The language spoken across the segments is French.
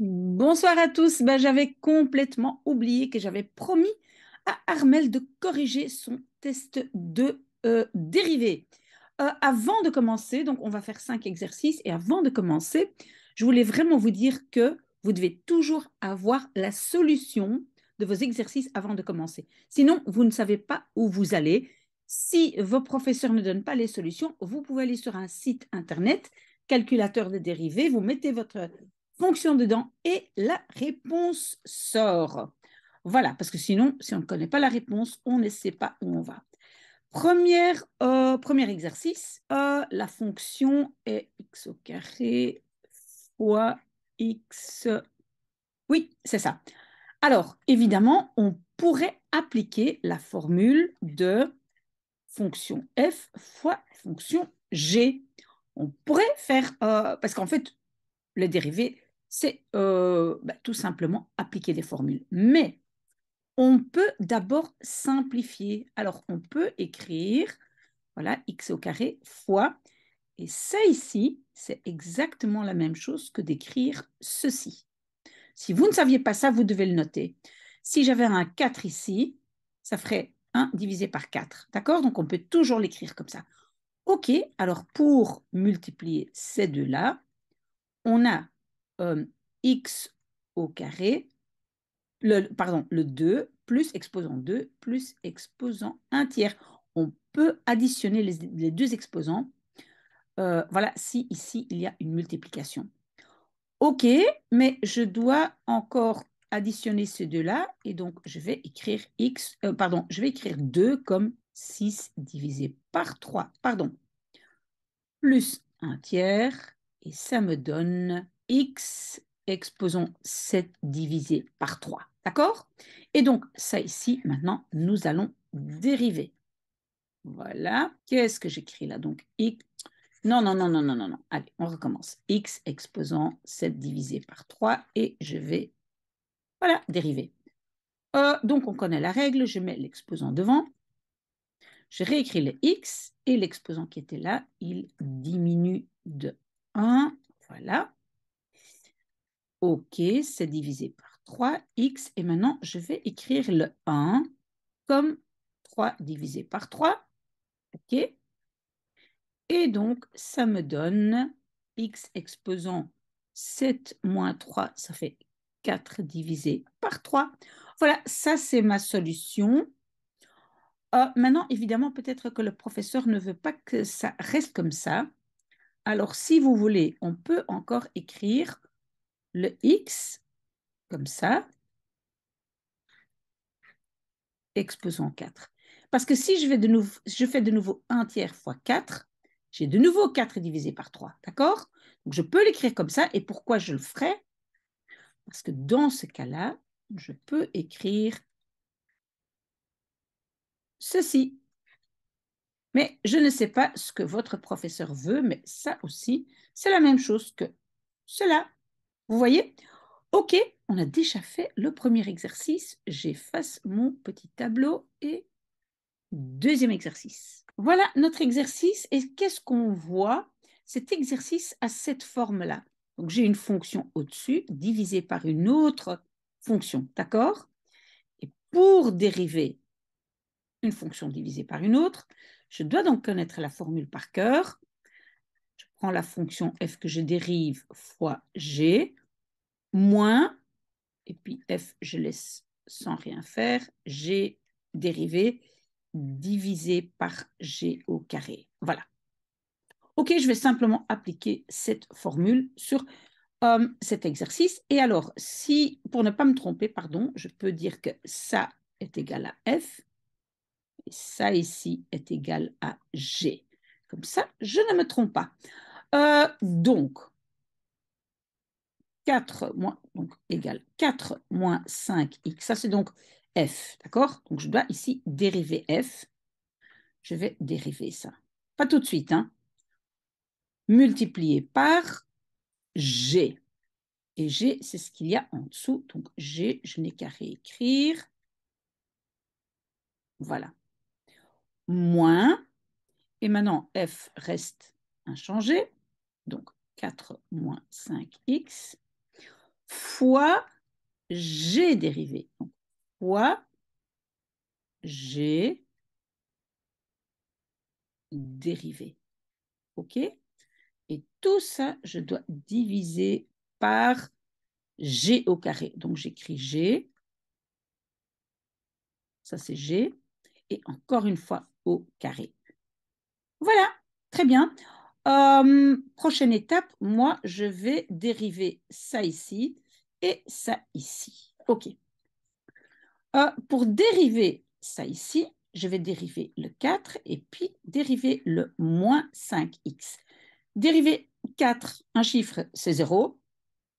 Bonsoir à tous. Bah, j'avais complètement oublié que j'avais promis à Armel de corriger son test de euh, dérivés. Euh, avant de commencer, donc on va faire cinq exercices, et avant de commencer, je voulais vraiment vous dire que vous devez toujours avoir la solution de vos exercices avant de commencer. Sinon, vous ne savez pas où vous allez. Si vos professeurs ne donnent pas les solutions, vous pouvez aller sur un site internet, calculateur de dérivés, vous mettez votre fonction dedans et la réponse sort. Voilà, parce que sinon, si on ne connaît pas la réponse, on ne sait pas où on va. Premier, euh, premier exercice, euh, la fonction est x au carré fois x. Oui, c'est ça. Alors, évidemment, on pourrait appliquer la formule de fonction f fois fonction g. On pourrait faire, euh, parce qu'en fait, le dérivé c'est euh, bah, tout simplement appliquer des formules. Mais on peut d'abord simplifier. Alors, on peut écrire, voilà, x au carré fois, et ça ici, c'est exactement la même chose que d'écrire ceci. Si vous ne saviez pas ça, vous devez le noter. Si j'avais un 4 ici, ça ferait 1 divisé par 4, d'accord Donc, on peut toujours l'écrire comme ça. OK, alors pour multiplier ces deux-là, on a euh, x au carré, le, pardon, le 2 plus exposant 2 plus exposant 1 tiers. On peut additionner les, deux exposants. Euh, voilà, si ici il y a une multiplication. OK, mais je dois encore additionner ces deux-là, et donc je vais écrire x, euh, pardon, je vais écrire 2 comme 6 divisé par 3, pardon, plus 1 tiers, et ça me donne x exposant 7 divisé par 3. D'accord Et donc, ça ici, maintenant, nous allons dériver. Voilà. Qu'est-ce que j'écris là Donc, x... Non, non, non, non, non, non, non. Allez, on recommence. x exposant 7 divisé par 3 et je vais, voilà, dériver. Euh, donc, on connaît la règle. Je mets l'exposant devant. Je réécris le x et l'exposant qui était là, il diminue de 1. Voilà. OK, c'est divisé par 3x. Et maintenant, je vais écrire le 1 comme 3 divisé par 3. OK Et donc, ça me donne x exposant 7 moins 3, ça fait 4 divisé par 3. Voilà, ça c'est ma solution. Euh, maintenant, évidemment, peut-être que le professeur ne veut pas que ça reste comme ça. Alors, si vous voulez, on peut encore écrire le x, comme ça, exposant 4. Parce que si je, fais de nouveau 1 tiers fois 4, j'ai de nouveau 4 divisé par 3, d'accord Donc je peux l'écrire comme ça, et pourquoi je le ferai Parce que dans ce cas-là, je peux écrire ceci. Mais je ne sais pas ce que votre professeur veut, mais ça aussi, c'est la même chose que cela. Vous voyez Ok, on a déjà fait le premier exercice. J'efface mon petit tableau et deuxième exercice. Voilà notre exercice. Et qu'est-ce qu'on voit Cet exercice a cette forme-là. Donc j'ai une fonction au-dessus divisée par une autre fonction, d'accord Et pour dériver une fonction divisée par une autre, je dois donc connaître la formule par cœur. Je prends la fonction f que je dérive fois g moins, et puis f, je laisse sans rien faire, g dérivé divisé par g au carré. Voilà. Ok, je vais simplement appliquer cette formule sur euh, cet exercice. Et alors, si, pour ne pas me tromper, pardon, je peux dire que ça est égal à f, et ça ici est égal à g. Comme ça, je ne me trompe pas. Euh, donc, 4 moins, donc égale 4 moins 5x. Ça, c'est donc f, d'accord Donc, je dois ici dériver f. Je vais dériver ça. Pas tout de suite, hein Multiplié par g. Et g, c'est ce qu'il y a en dessous. Donc, g, je n'ai qu'à réécrire. Voilà. Moins. Et maintenant, f reste inchangé. Donc, 4 moins 5x fois G dérivé. Donc, fois G dérivé. OK Et tout ça, je dois diviser par G au carré. Donc, j'écris G. Ça, c'est G. Et encore une fois, au carré. Voilà, très bien. Euh, prochaine étape, moi, je vais dériver ça ici et ça ici. OK. Euh, pour dériver ça ici, je vais dériver le 4 et puis dériver le moins 5x. Dériver 4, un chiffre, c'est 0,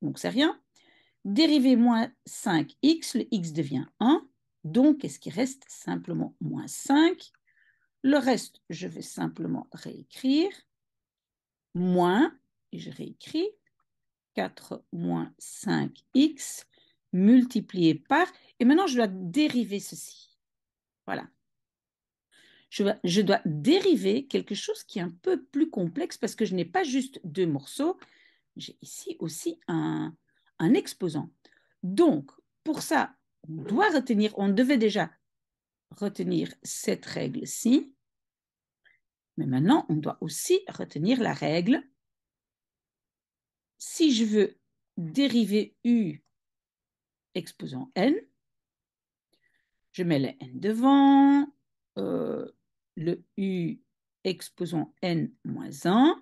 donc c'est rien. Dériver moins 5x, le x devient 1, donc quest ce qu'il reste simplement moins 5 Le reste, je vais simplement réécrire moins, je réécris, 4 moins 5x multiplié par, et maintenant je dois dériver ceci. Voilà. Je, dois, dériver quelque chose qui est un peu plus complexe parce que je n'ai pas juste deux morceaux, j'ai ici aussi un, un exposant. Donc, pour ça, on doit retenir, on devait déjà retenir cette règle-ci. Mais maintenant, on doit aussi retenir la règle. Si je veux dériver U exposant N, je mets le N devant, euh, le U exposant N moins 1,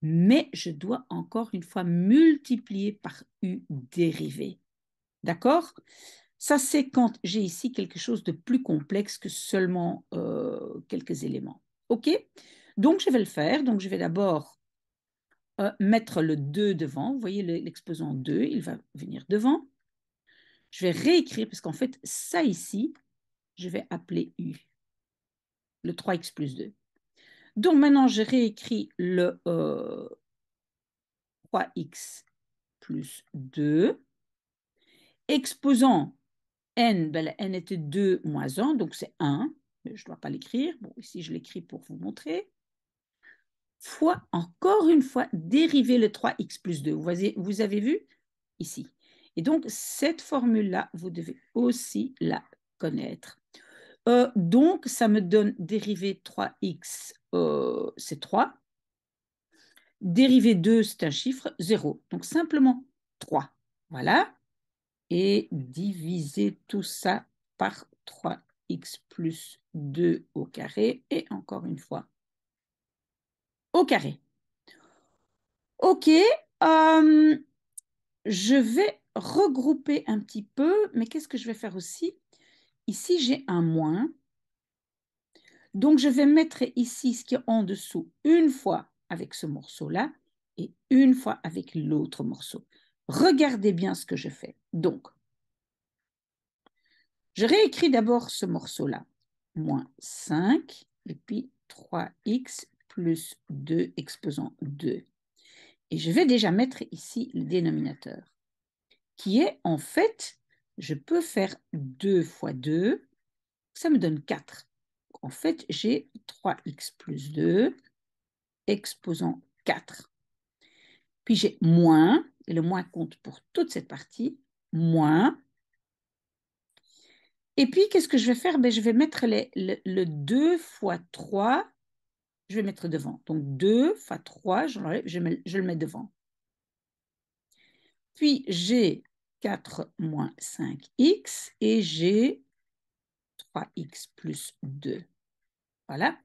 mais je dois encore une fois multiplier par U dérivé. D'accord Ça, c'est quand j'ai ici quelque chose de plus complexe que seulement euh, quelques éléments. OK Donc, je vais le faire. Donc, je vais d'abord euh, mettre le 2 devant. Vous voyez l'exposant 2, il va venir devant. Je vais réécrire, parce qu'en fait, ça ici, je vais appeler U, le 3x plus 2. Donc maintenant, je réécris le 3x euh, plus 2. Exposant n, ben, n était 2 moins 1, donc c'est 1 je ne dois pas l'écrire. Bon, ici, je l'écris pour vous montrer. Fois, encore une fois, dériver le 3x plus 2. Vous, avez vu ici. Et donc, cette formule-là, vous devez aussi la connaître. Euh, donc, ça me donne dérivé 3x, euh, c'est 3. Dérivé 2, c'est un chiffre, 0. Donc, simplement 3. Voilà. Et diviser tout ça par 3 x plus 2 au carré, et encore une fois, au carré. Ok, euh, je vais regrouper un petit peu, mais qu'est-ce que je vais faire aussi Ici, j'ai un moins. Donc, je vais mettre ici ce qui est en dessous une fois avec ce morceau-là et une fois avec l'autre morceau. Regardez bien ce que je fais. Donc, je réécris d'abord ce morceau-là. Moins 5, et puis 3x plus 2 exposant 2. Et je vais déjà mettre ici le dénominateur, qui est en fait, je peux faire 2 fois 2, ça me donne 4. En fait, j'ai 3x plus 2 exposant 4. Puis j'ai moins, et le moins compte pour toute cette partie, moins et puis, qu'est-ce que je vais faire ben, Je vais mettre le, 2 fois 3, je vais mettre devant. Donc 2 fois 3, je, je le mets devant. Puis j'ai 4 moins 5x et j'ai 3x plus 2. Voilà.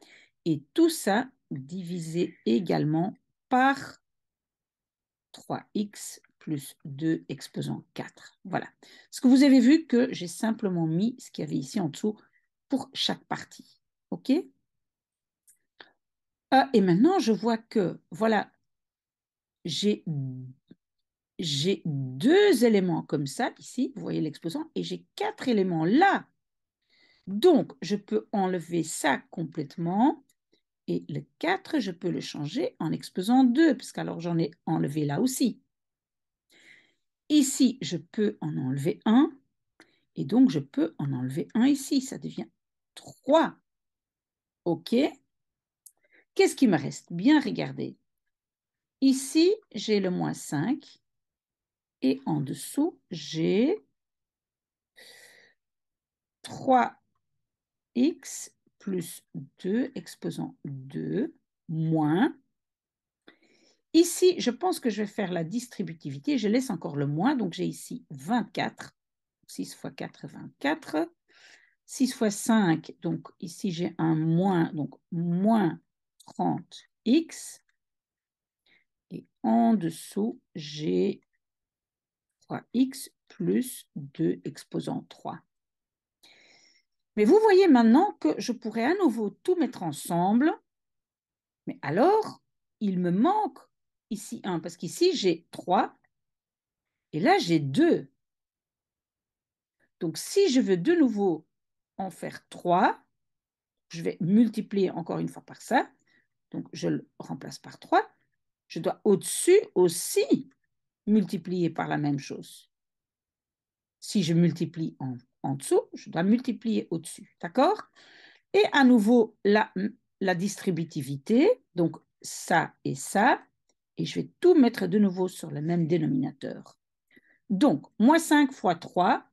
Et tout ça divisé également par 3x plus 2 exposant 4. Voilà. Ce que vous avez vu que j'ai simplement mis ce qu'il y avait ici en dessous pour chaque partie. OK euh, Et maintenant, je vois que, voilà, j'ai deux éléments comme ça, ici, vous voyez l'exposant, et j'ai quatre éléments là. Donc, je peux enlever ça complètement. Et le 4, je peux le changer en exposant 2, parce alors j'en ai enlevé là aussi. Ici, je peux en enlever 1, Et donc, je peux en enlever un ici. Ça devient 3. OK Qu'est-ce qui me reste Bien regardez. Ici, j'ai le moins 5. Et en dessous, j'ai 3x plus 2 exposant 2 moins Ici, je pense que je vais faire la distributivité. Je laisse encore le moins, donc j'ai ici 24. 6 fois 4, 24. 6 fois 5, donc ici j'ai un moins, donc moins 30x. Et en dessous, j'ai 3x plus 2 exposant 3. Mais vous voyez maintenant que je pourrais à nouveau tout mettre ensemble, mais alors il me manque ici parce qu'ici j'ai 3 et là j'ai 2. Donc si je veux de nouveau en faire 3, je vais multiplier encore une fois par ça, donc je le remplace par 3, je dois au-dessus aussi multiplier par la même chose. Si je multiplie en, dessous, je dois multiplier au-dessus, d'accord Et à nouveau, la, la distributivité, donc ça et ça, et je vais tout mettre de nouveau sur le même dénominateur. Donc, moins 5 fois 3,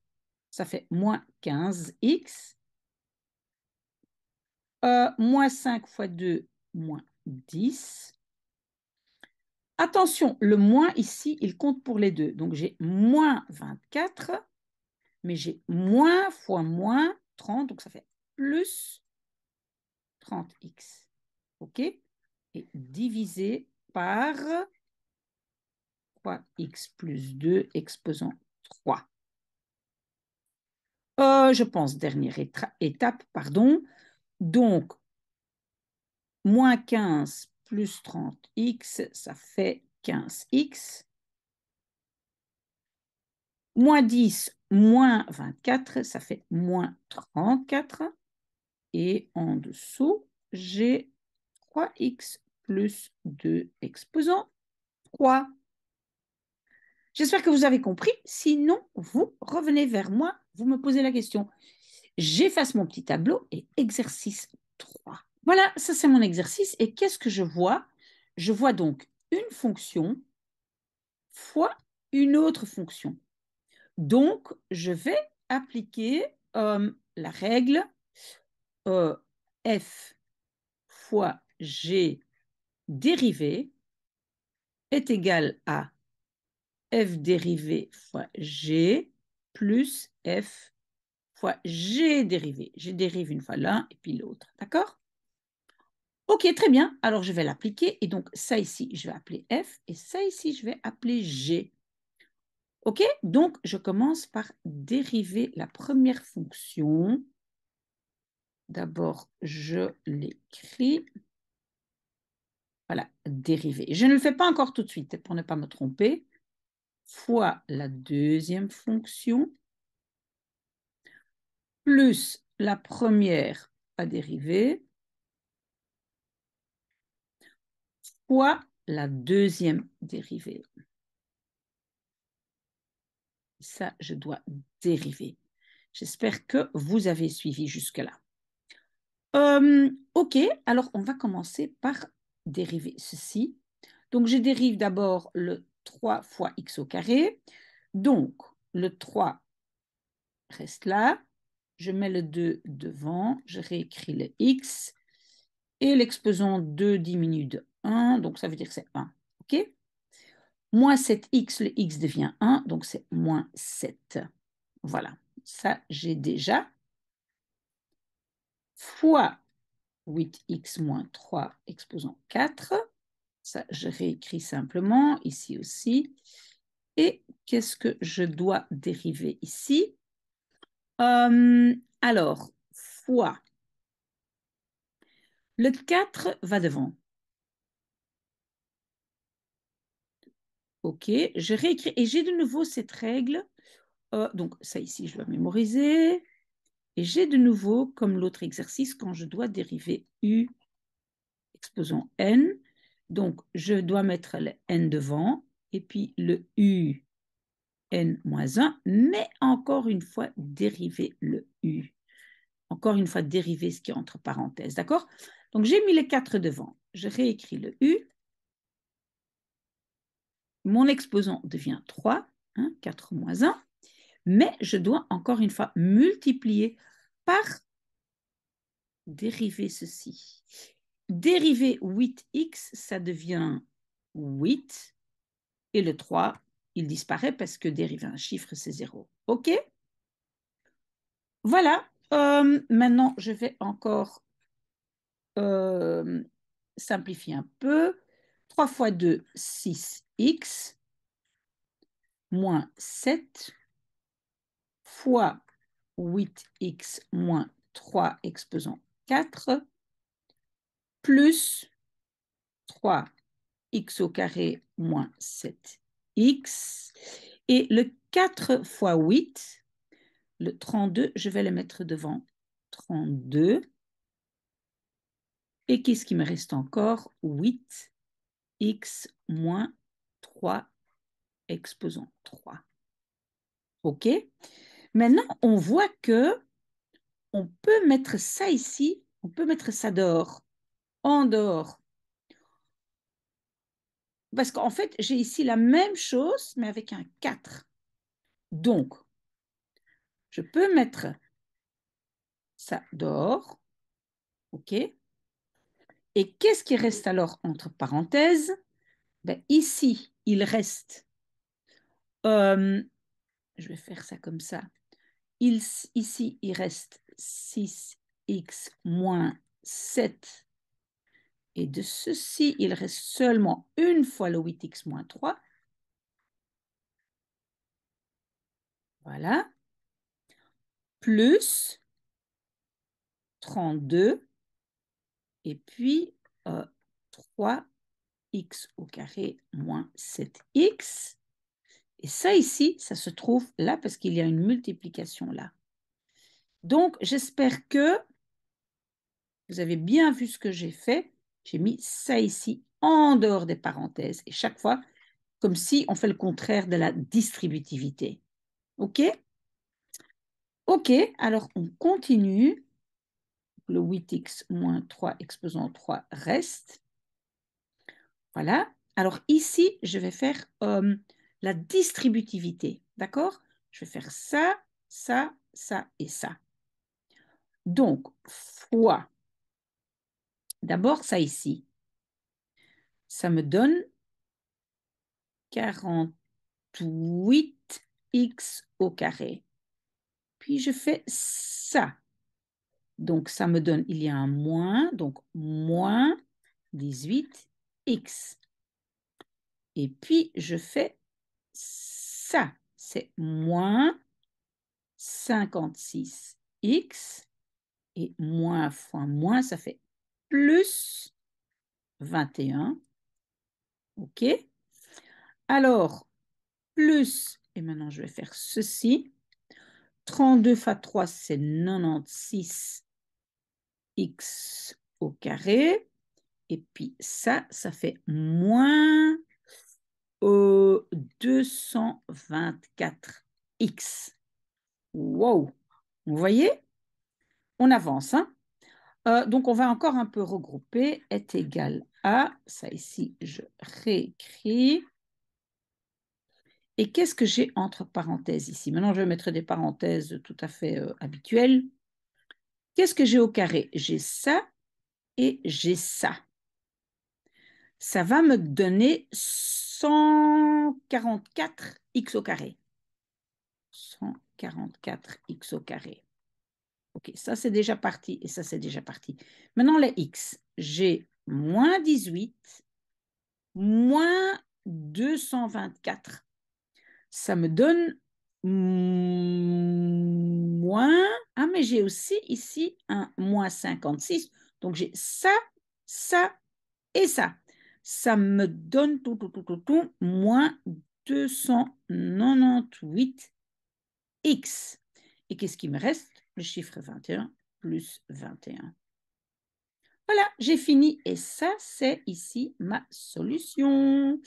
ça fait moins 15x. Euh, moins 5 fois 2, moins 10. Attention, le moins ici, il compte pour les deux. Donc, j'ai moins 24, mais j'ai moins fois moins 30, donc ça fait plus 30x. OK Et divisé par 3x plus 2 exposant 3. Euh, je pense, dernière étape, pardon. Donc, moins 15 plus 30x, ça fait 15x. Moins 10, moins 24, ça fait moins 34. Et en dessous, j'ai 3x plus 2 exposants. Quoi J'espère que vous avez compris. Sinon, vous revenez vers moi, vous me posez la question. J'efface mon petit tableau et exercice 3. Voilà, ça c'est mon exercice. Et qu'est-ce que je vois Je vois donc une fonction fois une autre fonction. Donc, je vais appliquer euh, la règle euh, f fois g dérivée est égal à f dérivée fois g plus f fois g dérivée. Je dérive une fois l'un et puis l'autre. D'accord Ok, très bien. Alors, je vais l'appliquer. Et donc, ça ici, je vais appeler f et ça ici, je vais appeler g. Ok Donc, je commence par dériver la première fonction. D'abord, je l'écris. Voilà, dérivé. Je ne le fais pas encore tout de suite pour ne pas me tromper. Fois la deuxième fonction, plus la première, à dériver, fois la deuxième dérivée. Ça, je dois dériver. J'espère que vous avez suivi jusque-là. Hum, ok, alors on va commencer par dériver ceci. Donc je dérive d'abord le 3 fois x au carré. Donc le 3 reste là. Je mets le 2 devant, je réécris le x. Et l'exposant 2 diminue de 1, donc ça veut dire que c'est 1. OK Moins 7x, le x devient 1, donc c'est moins 7. Voilà, ça j'ai déjà. Fois 8x moins 3 exposant 4. Ça, je réécris simplement, ici aussi. Et qu'est-ce que je dois dériver ici euh, Alors, fois. Le 4 va devant. OK, je réécris. Et j'ai de nouveau cette règle. Euh, donc, ça ici, je dois mémoriser. Et j'ai de nouveau, comme l'autre exercice, quand je dois dériver U, exposant N, donc je dois mettre le N devant, et puis le U, N-1, moins mais encore une fois dériver le U. Encore une fois dériver ce qui est entre parenthèses, d'accord Donc j'ai mis les 4 devant, je réécris le U, mon exposant devient 3, 4 hein, moins 1, mais je dois encore une fois multiplier par dériver ceci. Dériver 8x, ça devient 8. Et le 3, il disparaît parce que dériver un chiffre, c'est 0. OK Voilà. Euh, maintenant, je vais encore euh, simplifier un peu. 3 fois 2, 6x, moins 7, fois 8x moins 3 exposant 4 plus 3x au carré moins 7x. Et le 4 fois 8, le 32, je vais le mettre devant 32. Et qu'est-ce qui me reste encore 8x moins 3 exposant 3. OK Maintenant, on voit que on peut mettre ça ici, on peut mettre ça dehors, en dehors. Parce qu'en fait, j'ai ici la même chose, mais avec un 4. Donc, je peux mettre ça dehors. OK Et qu'est-ce qui reste alors entre parenthèses ben, Ici, il reste. Euh, je vais faire ça comme ça il, ici, il reste 6x moins 7. Et de ceci, il reste seulement une fois le 8x moins 3. Voilà. Plus 32. Et puis 3x euh, au carré moins 7x. Et ça ici, ça se trouve là parce qu'il y a une multiplication là. Donc, j'espère que vous avez bien vu ce que j'ai fait. J'ai mis ça ici en dehors des parenthèses et chaque fois, comme si on fait le contraire de la distributivité. OK OK, alors on continue. Le 8x moins 3 exposant 3 reste. Voilà. Alors ici, je vais faire... Euh, la distributivité. D'accord Je vais faire ça, ça, ça et ça. Donc, fois. D'abord, ça ici. Ça me donne 48x au carré. Puis je fais ça. Donc, ça me donne, il y a un moins, donc moins 18x. Et puis, je fais ça, c'est moins 56x et moins fois moins, ça fait plus 21. OK Alors, plus, et maintenant je vais faire ceci. 32 fois 3, c'est 96x au carré. Et puis ça, ça fait moins 224x. Wow! Vous voyez? On avance. Hein. Euh, donc, on va encore un peu regrouper. est égal à, ça ici, je réécris. Et qu'est-ce que j'ai entre parenthèses ici Maintenant, je vais mettre des parenthèses tout à fait euh, habituelles. Qu'est-ce que j'ai au carré J'ai ça et j'ai ça. Ça va me donner 144x au carré. 144x au carré. OK, ça c'est déjà parti et ça c'est déjà parti. Maintenant, les x. J'ai moins 18, moins 224. Ça me donne moins... Ah, mais j'ai aussi ici un moins 56. Donc j'ai ça, ça et ça ça me donne tout, tout, tout, tout, moins 298x. Et qu'est-ce qui me reste Le chiffre 21 plus 21. Voilà, j'ai fini et ça, c'est ici ma solution.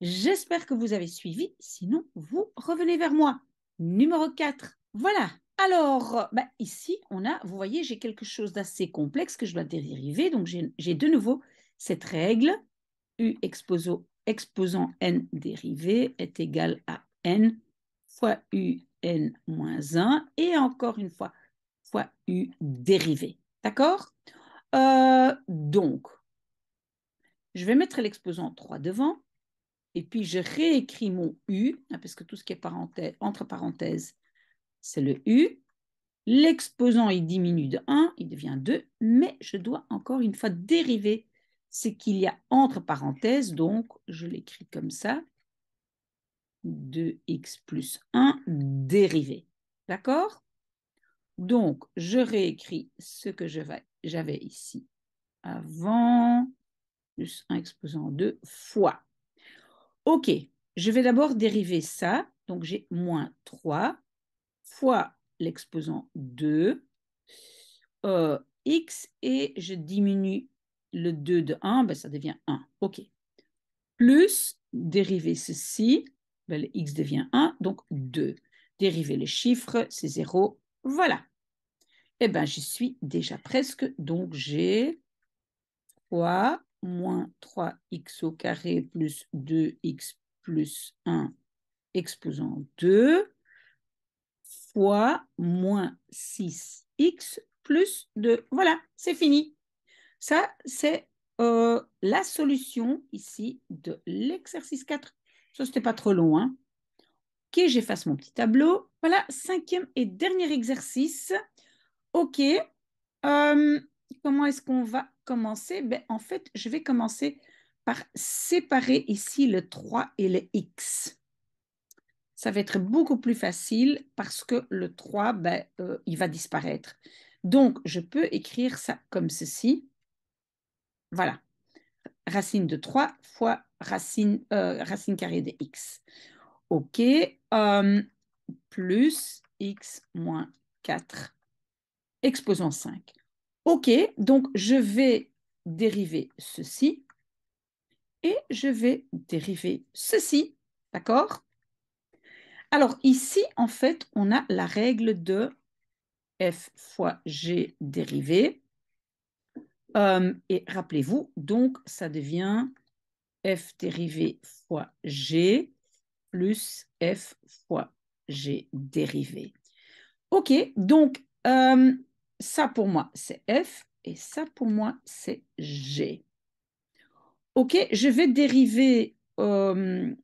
J'espère que vous avez suivi, sinon vous revenez vers moi. Numéro 4, voilà. Alors, bah, ici, on a, vous voyez, j'ai quelque chose d'assez complexe que je dois dériver, donc j'ai de nouveau cette règle U exposant n dérivé est égal à n fois U n moins 1 et encore une fois fois U dérivé. D'accord euh, Donc, je vais mettre l'exposant 3 devant et puis je réécris mon U, hein, parce que tout ce qui est entre parenthèses, c'est le U. L'exposant, il diminue de 1, il devient 2, mais je dois encore une fois dériver c'est qu'il y a entre parenthèses, donc je l'écris comme ça, 2x plus 1 dérivé. D'accord Donc, je réécris ce que j'avais ici avant, plus 1 exposant 2 fois. OK, je vais d'abord dériver ça. Donc, j'ai moins 3 fois l'exposant 2, euh, x, et je diminue le 2 de 1, ben, ça devient 1. OK. Plus, dériver ceci, ben, le x devient 1, donc 2. Dériver les chiffres, c'est 0. Voilà. Eh bien, j'y suis déjà presque, donc j'ai 3 moins 3x au carré plus 2x plus 1 exposant 2 fois moins 6x plus 2. Voilà, c'est fini. Ça, c'est euh, la solution ici de l'exercice 4. Ça, n'était pas trop long. Hein. ok, j'efface mon petit tableau. Voilà, cinquième et dernier exercice. Ok, euh, comment est-ce qu'on va commencer ben, En fait, je vais commencer par séparer ici le 3 et le x. Ça va être beaucoup plus facile parce que le 3, ben, euh, il va disparaître. Donc, je peux écrire ça comme ceci. Voilà. Racine de 3 fois racine, euh, racine carrée de x. OK. Euh, plus x moins 4 exposant 5. OK, donc je vais dériver ceci et je vais dériver ceci. D'accord Alors ici, en fait, on a la règle de f fois g dérivée euh, et rappelez-vous, donc, ça devient f dérivé fois g plus f fois g dérivé. OK, donc, euh, ça pour moi, c'est f et ça pour moi, c'est g. OK, je vais dériver euh,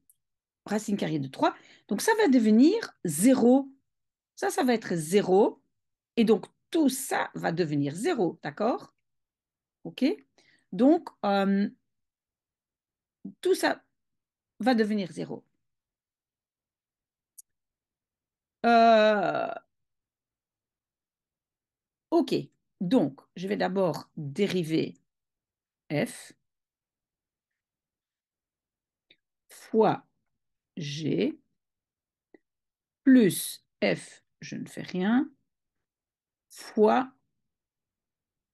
racine carrée de 3. Donc, ça va devenir 0. Ça, ça va être 0. Et donc, tout ça va devenir 0, d'accord OK Donc, euh, tout ça va devenir zéro. Euh, OK. Donc, je vais d'abord dériver f fois g plus f, je ne fais rien, fois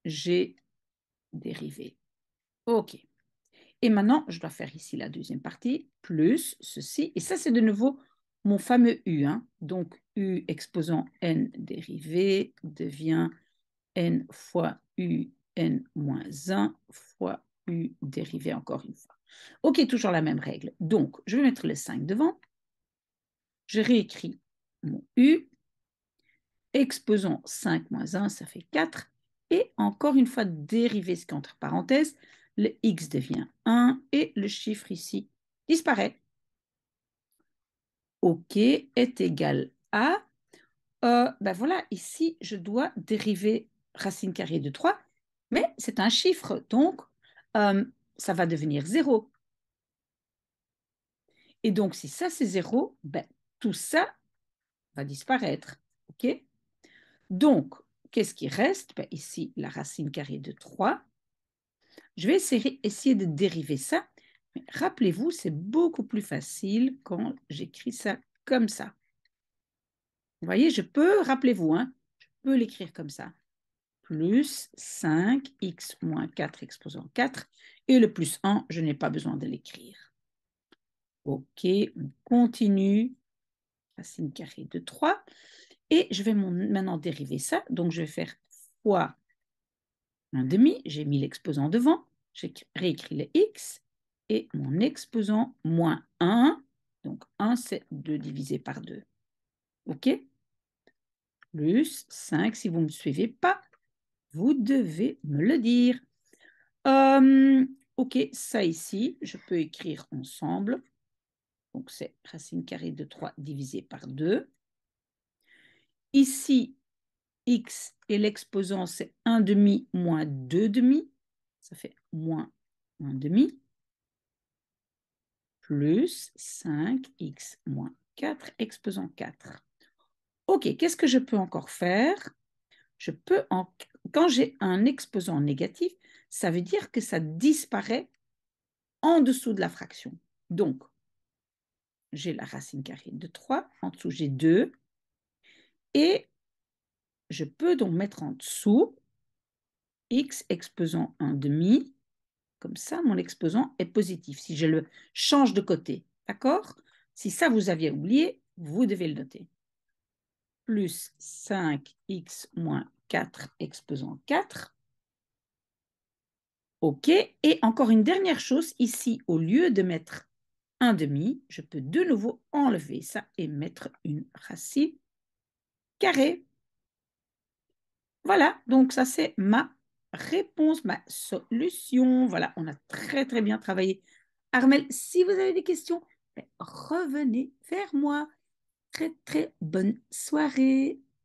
g dérivé. OK. Et maintenant, je dois faire ici la deuxième partie, plus ceci. Et ça, c'est de nouveau mon fameux U. Hein. Donc, U exposant n dérivé devient n fois U n moins 1 fois U dérivé encore une fois. OK, toujours la même règle. Donc, je vais mettre le 5 devant. Je réécris mon U. Exposant 5 moins 1, ça fait 4 et encore une fois dériver ce entre parenthèses, le x devient 1 et le chiffre ici disparaît. OK est égal à, euh, ben voilà, ici je dois dériver racine carrée de 3, mais c'est un chiffre, donc euh, ça va devenir 0. Et donc si ça c'est 0, ben, tout ça va disparaître. OK Donc qu'est-ce qui reste ben, Ici, la racine carrée de 3. Je vais essayer, de dériver ça. Rappelez-vous, c'est beaucoup plus facile quand j'écris ça comme ça. Vous voyez, je peux, rappelez-vous, hein, je peux l'écrire comme ça. Plus 5x moins 4 exposant 4. Et le plus 1, je n'ai pas besoin de l'écrire. OK, on continue. Racine carrée de 3. Et je vais maintenant dériver ça. Donc, je vais faire fois un demi. J'ai mis l'exposant devant. J'ai réécrit le x. Et mon exposant moins 1. Donc, 1, c'est 2 divisé par 2. OK Plus 5. Si vous ne me suivez pas, vous devez me le dire. Hum, OK, ça ici, je peux écrire ensemble. Donc, c'est racine carrée de 3 divisé par 2. Ici, x et l'exposant, c'est 1 demi moins 2 demi. Ça fait moins 1 demi. Plus 5x moins 4, exposant 4. OK, qu'est-ce que je peux encore faire peux Quand j'ai un exposant négatif, ça veut dire que ça disparaît en dessous de la fraction. Donc, j'ai la racine carrée de 3, en dessous j'ai 2, et je peux donc mettre en dessous x exposant demi Comme ça, mon exposant est positif si je le change de côté. D'accord Si ça, vous aviez oublié, vous devez le noter. Plus 5x moins 4 exposant 4. OK. Et encore une dernière chose, ici, au lieu de mettre demi je peux de nouveau enlever ça et mettre une racine carré. Voilà, donc ça c'est ma réponse, ma solution. Voilà, on a très très bien travaillé. Armel, si vous avez des questions, ben, revenez vers moi. Très très bonne soirée.